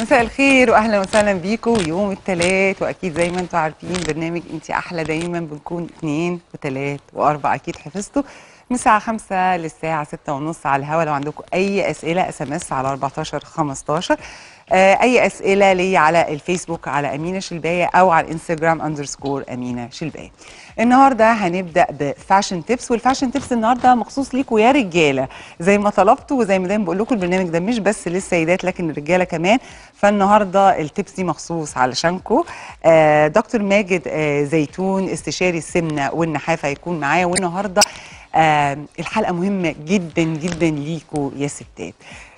مساء الخير واهلا وسهلا بيكم يوم الثلاث واكيد زي ما انتم عارفين برنامج انت احلى دايما بنكون اثنين وثلاث واربع اكيد حفظتوا من الساعة 5 للساعة 6 ونص على الهواء لو عندكم أي أسئلة اس ام اس على 14 15 آه، أي أسئلة لي على الفيسبوك على أمينة شلباية أو على الانستجرام أندرسكور أمينة شلباية النهاردة هنبدأ بفاشن تيبس والفاشن تيبس النهاردة مخصوص ليكم يا رجالة زي ما طلبتوا وزي ما دايما بقول لكم البرنامج ده مش بس للسيدات لكن الرجالة كمان فالنهاردة التيبس دي مخصوص علشانكم آه، دكتور ماجد آه، زيتون استشاري السمنة والنحافة هيكون معايا والنهاردة آه الحلقه مهمه جدا جدا ليكوا يا ستات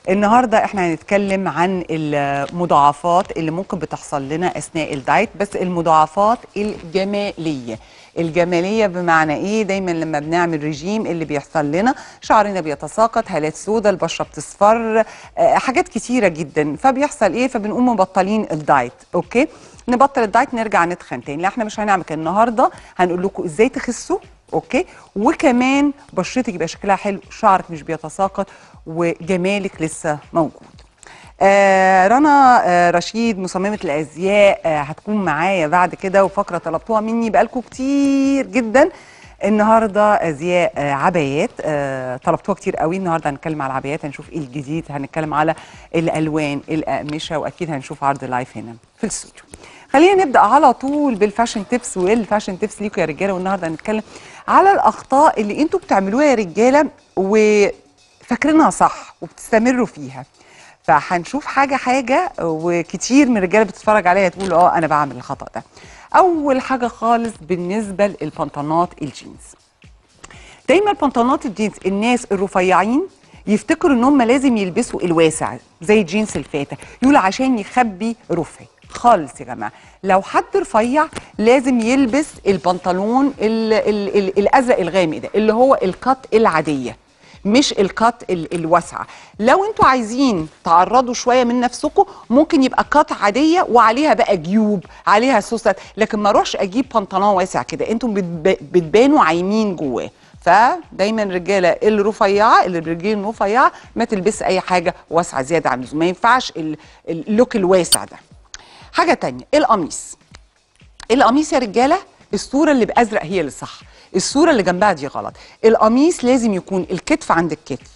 النهارده احنا هنتكلم عن المضاعفات اللي ممكن بتحصل لنا اثناء الدايت بس المضاعفات الجماليه الجماليه بمعنى ايه دايما لما بنعمل ريجيم اللي بيحصل لنا شعرنا بيتساقط هالات سودا البشره بتصفر آه حاجات كتيره جدا فبيحصل ايه فبنقوم مبطلين الدايت اوكي نبطل الدايت نرجع نتخن تاني لا احنا مش هنعمل كده النهارده هنقول لكم ازاي تخسوا اوكي وكمان بشرتك يبقى شكلها حلو شعرك مش بيتساقط وجمالك لسه موجود آه رنا آه رشيد مصممة الأزياء آه هتكون معايا بعد كده وفقرة طلبتوها مني بقالكم كتير جدا النهارده ازياء آه، عبايات آه، طلبتوها كتير قوي النهارده هنتكلم على العبايات هنشوف ايه الجديد هنتكلم على الالوان الاقمشه واكيد هنشوف عرض لايف هنا في الاستوديو خلينا نبدا على طول بالفاشن تيبس والفاشن تيبس ليكوا يا رجاله والنهارده هنتكلم على الاخطاء اللي انتوا بتعملوها يا رجاله وفاكرينها صح وبتستمروا فيها فهنشوف حاجه حاجه وكتير من الرجاله بتتفرج عليها تقول اه انا بعمل الخطا ده اول حاجه خالص بالنسبه للبنطلونات الجينز دايما بنطلونات الجينز الناس الرفيعين يفتكروا ان هم لازم يلبسوا الواسع زي جينز الفاتح يقول عشان يخبي رفعي خالص يا جماعه لو حد رفيع لازم يلبس البنطلون الازرق الغامق ده اللي هو الكات العاديه مش القط الواسعه لو انتوا عايزين تعرضوا شويه من نفسكم ممكن يبقى قط عاديه وعليها بقى جيوب عليها سوست لكن ما اروحش اجيب بنطلون واسع كده انتم بتبانوا عايمين جواه فدايما الرجاله الرفيعه اللي برجلين رفيعه ما تلبس اي حاجه واسعه زياده عن اللزوم ما ينفعش اللوك الواسع ده حاجه تانية القميص القميص يا رجاله الصوره اللي بازرق هي اللي صح الصوره اللي جنبها دي غلط القميص لازم يكون الكتف عند الكتف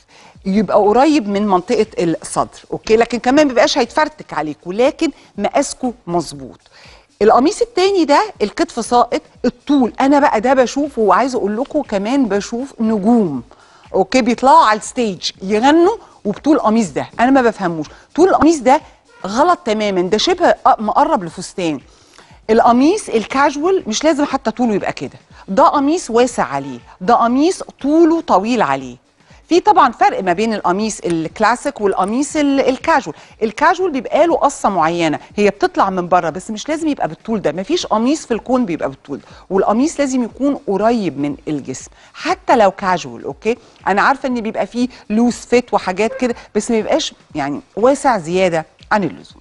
يبقى قريب من منطقه الصدر اوكي لكن كمان ما بيبقاش هيتفرتك عليك لكن مقاسكو مظبوط القميص التاني ده الكتف ساقط الطول انا بقى ده بشوفه وعايزه اقول لكم كمان بشوف نجوم اوكي بيطلعوا على الستيج يغنوا وبطول القميص ده انا ما بفهموش طول القميص ده غلط تماما ده شبه مقرب لفستان القميص الكاجوال مش لازم حتى طوله يبقى كده ده قميص واسع عليه ده قميص طوله طويل عليه في طبعا فرق ما بين القميص الكلاسيك والقميص الكاجوال الكاجوال بيبقى له قصه معينه هي بتطلع من بره بس مش لازم يبقى بالطول ده مفيش قميص في الكون بيبقى بالطول ده والقميص لازم يكون قريب من الجسم حتى لو كاجوال اوكي انا عارفه ان بيبقى فيه لوس فيت وحاجات كده بس ما بيبقاش يعني واسع زياده عن اللزوم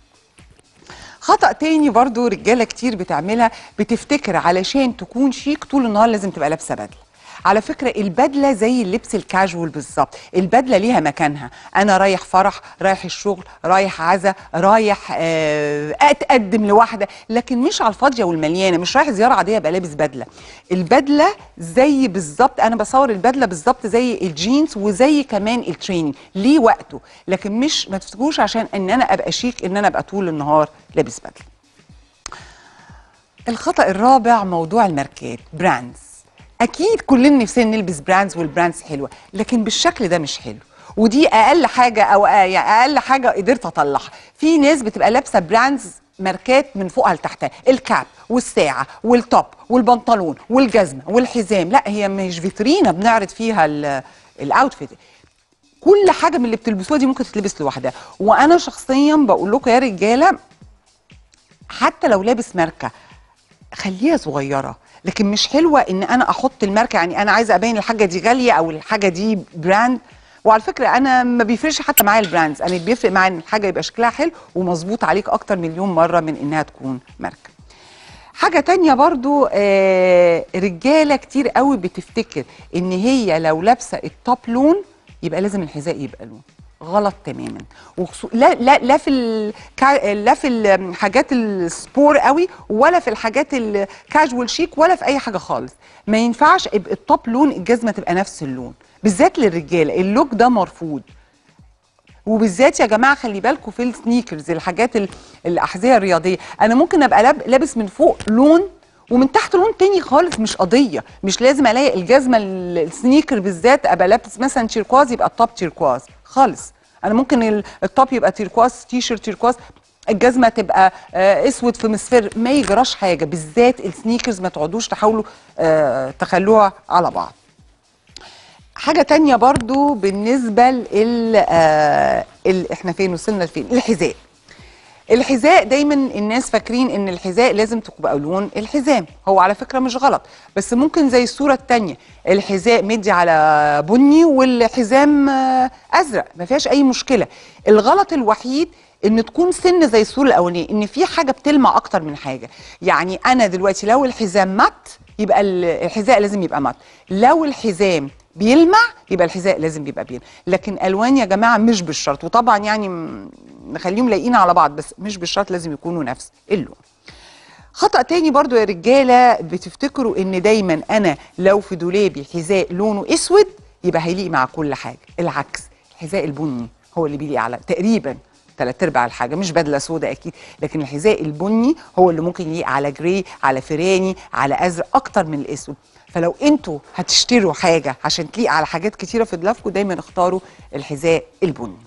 خطأ تاني برضو رجالة كتير بتعملها بتفتكر علشان تكون شيك طول النهار لازم تبقى لابسة بدلة على فكرة البدلة زي اللبس الكاجوال بالظبط البدلة ليها مكانها أنا رايح فرح رايح الشغل رايح عزا رايح آه، أتقدم لواحدة لكن مش على الفاضية والمليانة مش رايح زيارة عادية ابقى لابس بدلة البدلة زي بالظبط أنا بصور البدلة بالظبط زي الجينز وزي كمان التريننج ليه وقته لكن مش ما تفتكروش عشان ان انا ابقى شيك ان انا ابقى طول النهار لابس بدله الخطأ الرابع موضوع الماركات براندز اكيد كلنا نفسنا نلبس براندز والبراندز حلوه لكن بالشكل ده مش حلو ودي اقل حاجه او يعني اقل حاجه قدرت اطلعها في ناس بتبقى لابسه براندز ماركات من فوقها لتحتها الكاب والساعه والتوب والبنطلون والجزمه والحزام لا هي مش فيترينا بنعرض فيها الاوتفيت كل حاجه من اللي بتلبسوها دي ممكن تتلبس لوحدها وانا شخصيا بقول لكم يا رجاله حتى لو لابس ماركه خليها صغيره لكن مش حلوه ان انا احط الماركه يعني انا عايزه ابين الحاجه دي غاليه او الحاجه دي براند وعلى فكره انا ما بيفرقش حتى معايا البراندز يعني انا بيفرق معايا ان الحاجه يبقى شكلها حلو ومظبوط عليك اكتر مليون مره من انها تكون ماركه حاجه تانية برضو آه رجاله كتير قوي بتفتكر ان هي لو لابسه التوب لون يبقى لازم الحذاء يبقى لون غلط تماما وخصو... لا لا لا في الكا... لا في الحاجات السبور قوي ولا في الحاجات الكاجوال شيك ولا في اي حاجه خالص ما ينفعش يبقى لون الجزمه تبقى نفس اللون بالذات للرجاله اللوك ده مرفوض وبالذات يا جماعه خلي بالكم في السنيكرز الحاجات ال... الاحذيه الرياضيه انا ممكن ابقى لاب... لابس من فوق لون ومن تحت لون تاني خالص مش قضيه مش لازم الاقي الجزمه السنيكر بالذات ابقى لابس مثلا تيركواز يبقى التوب تيركواز خالص انا ممكن التوب يبقى تيركواز تي شيرت تيركواز الجزمه تبقى آه، اسود في مصفر ما يجراش حاجه بالذات السنيكرز ما تقعدوش تحاولوا آه، تخلوها على بعض حاجه تانية برضو بالنسبه لل آه، احنا فين وصلنا لفين الحذاء الحذاء دايما الناس فاكرين ان الحذاء لازم تبقى لون الحزام هو على فكره مش غلط بس ممكن زي الصوره الثانيه الحذاء مدي على بني والحزام ازرق ما فيهاش اي مشكله الغلط الوحيد ان تكون سن زي الصوره الاولانيه ان في حاجه بتلمع اكتر من حاجه يعني انا دلوقتي لو الحزام مات يبقى الحذاء لازم يبقى مات لو الحزام بيلمع يبقى الحذاء لازم بيبقى بيلمع لكن الوان يا جماعه مش بالشرط وطبعا يعني نخليهم لايقين على بعض بس مش بالشرط لازم يكونوا نفس اللون خطأ تاني برضو يا رجالة بتفتكروا ان دايما انا لو في دولابي حذاء لونه اسود يبقى هيليق مع كل حاجة العكس الحذاء البني هو اللي بيليق على تقريبا ثلاث ارباع الحاجه مش بدله سوداء اكيد لكن الحذاء البني هو اللي ممكن يليق على جراي على فراني على ازرق اكتر من الاسود فلو انتوا هتشتروا حاجه عشان تليق على حاجات كتيره في دولابكم دايما اختاروا الحذاء البني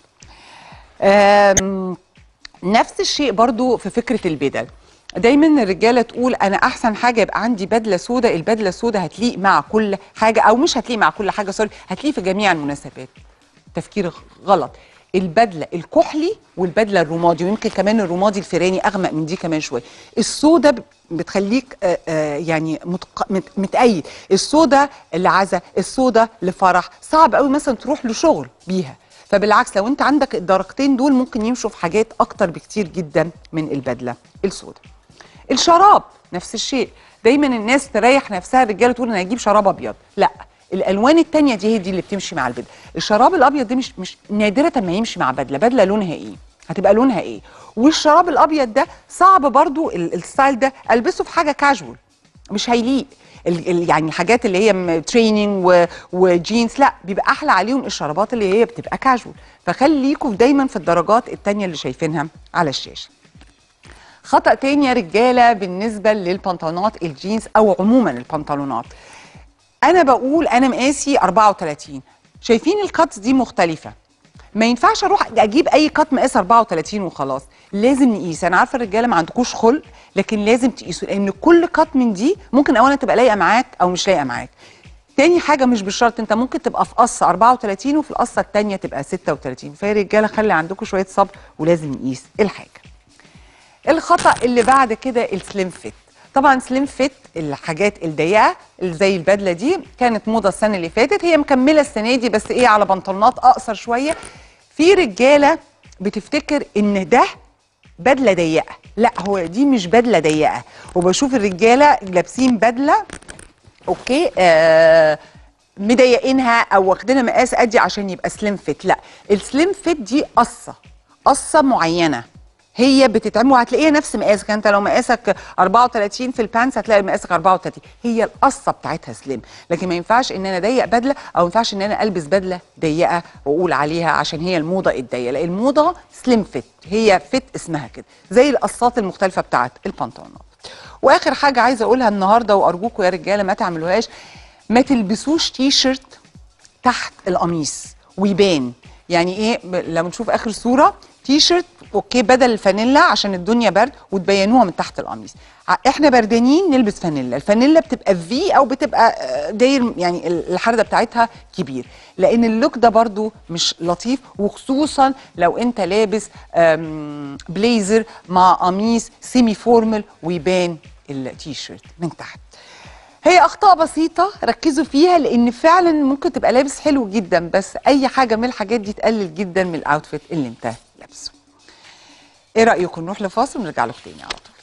نفس الشيء برضو في فكره البدل دايما الرجاله تقول انا احسن حاجه يبقى عندي بدله سوداء البدله السوداء هتليق مع كل حاجه او مش هتليق مع كل حاجه سوري هتليق في جميع المناسبات تفكير غلط البدله الكحلي والبدله الرمادي ويمكن كمان الرمادي الفيراني اغمق من دي كمان شويه السودا بتخليك آه، آه، يعني متأيد السودا لعزا السودا لفرح صعب قوي مثلا تروح لشغل بيها فبالعكس لو انت عندك الدرجتين دول ممكن يمشوا في حاجات اكتر بكتير جدا من البدله السودا الشراب نفس الشيء دايما الناس تريح نفسها الرجاله تقول انا هجيب شراب ابيض لا الالوان التانية دي هي دي اللي بتمشي مع البدله الشراب الابيض ده مش مش نادره ما يمشي مع بدله بدله لونها ايه هتبقى لونها ايه والشراب الابيض ده صعب برضو الستايل ده البسه في حاجه كاجوال مش هيليق يعني الحاجات اللي هي تريننج وجينز لا بيبقى احلى عليهم الشرابات اللي هي بتبقى كاجوال فخليكم دايما في الدرجات التانية اللي شايفينها على الشاشه خطا تاني يا رجاله بالنسبه للبنطلونات الجينز او عموما البنطلونات انا بقول انا مقاسي 34 شايفين الكاتس دي مختلفه ما ينفعش اروح اجيب اي كات مقاس 34 وخلاص لازم نقيس انا عارفه الرجاله ما عندكوش خلق لكن لازم تقيسوا لان كل كات من دي ممكن اولا تبقى لايقه معاك او مش لايقه معاك تاني حاجه مش بالشرط انت ممكن تبقى في قصه 34 وفي القصه التانية تبقى 36 فيا رجاله خلي عندكم شويه صبر ولازم نقيس الحاجه الخطا اللي بعد كده السليم فيت طبعا سليم فيت الحاجات الضيقه اللي زي البدله دي كانت موضه السنه اللي فاتت هي مكمله السنه دي بس ايه على بنطلونات اقصر شويه في رجاله بتفتكر ان ده بدله ضيقه لا هو دي مش بدله ضيقه وبشوف الرجاله لابسين بدله اوكي آه مضيقينها او واخدينها مقاس ادي عشان يبقى سليم فيت لا السليم فيت دي قصه قصه معينه هي بتتعمل وهتلاقيها نفس مقاسك يعني انت لو مقاسك 34 في البانس هتلاقي مقاسك 34 هي القصه بتاعتها سليم لكن ما ينفعش ان انا اضيق بدله او ما ينفعش ان انا البس بدله ضيقه واقول عليها عشان هي الموضه الضيقه لان الموضه سليم فيت هي فيت اسمها كده زي القصات المختلفه بتاعت البنطلونات واخر حاجه عايزه اقولها النهارده وارجوكم يا رجاله ما تعملوهاش ما تلبسوش تي شيرت تحت القميص ويبان يعني ايه لما نشوف اخر صوره تي شيرت اوكي بدل الفانيلا عشان الدنيا برد وتبينوها من تحت القميص احنا بردانين نلبس فانيلا الفانيلا بتبقى في او بتبقى آه، داير يعني الحرده بتاعتها كبير لان اللوك ده برده مش لطيف وخصوصا لو انت لابس بليزر مع قميص سيمي فورمال ويبان التيشيرت من تحت هي اخطاء بسيطه ركزوا فيها لان فعلا ممكن تبقى لابس حلو جدا بس اي حاجه من الحاجات دي تقلل جدا من الاوتفيت اللي انت لابسه ايه رايكم نروح لفاصل ونرجع لكم تاني على طول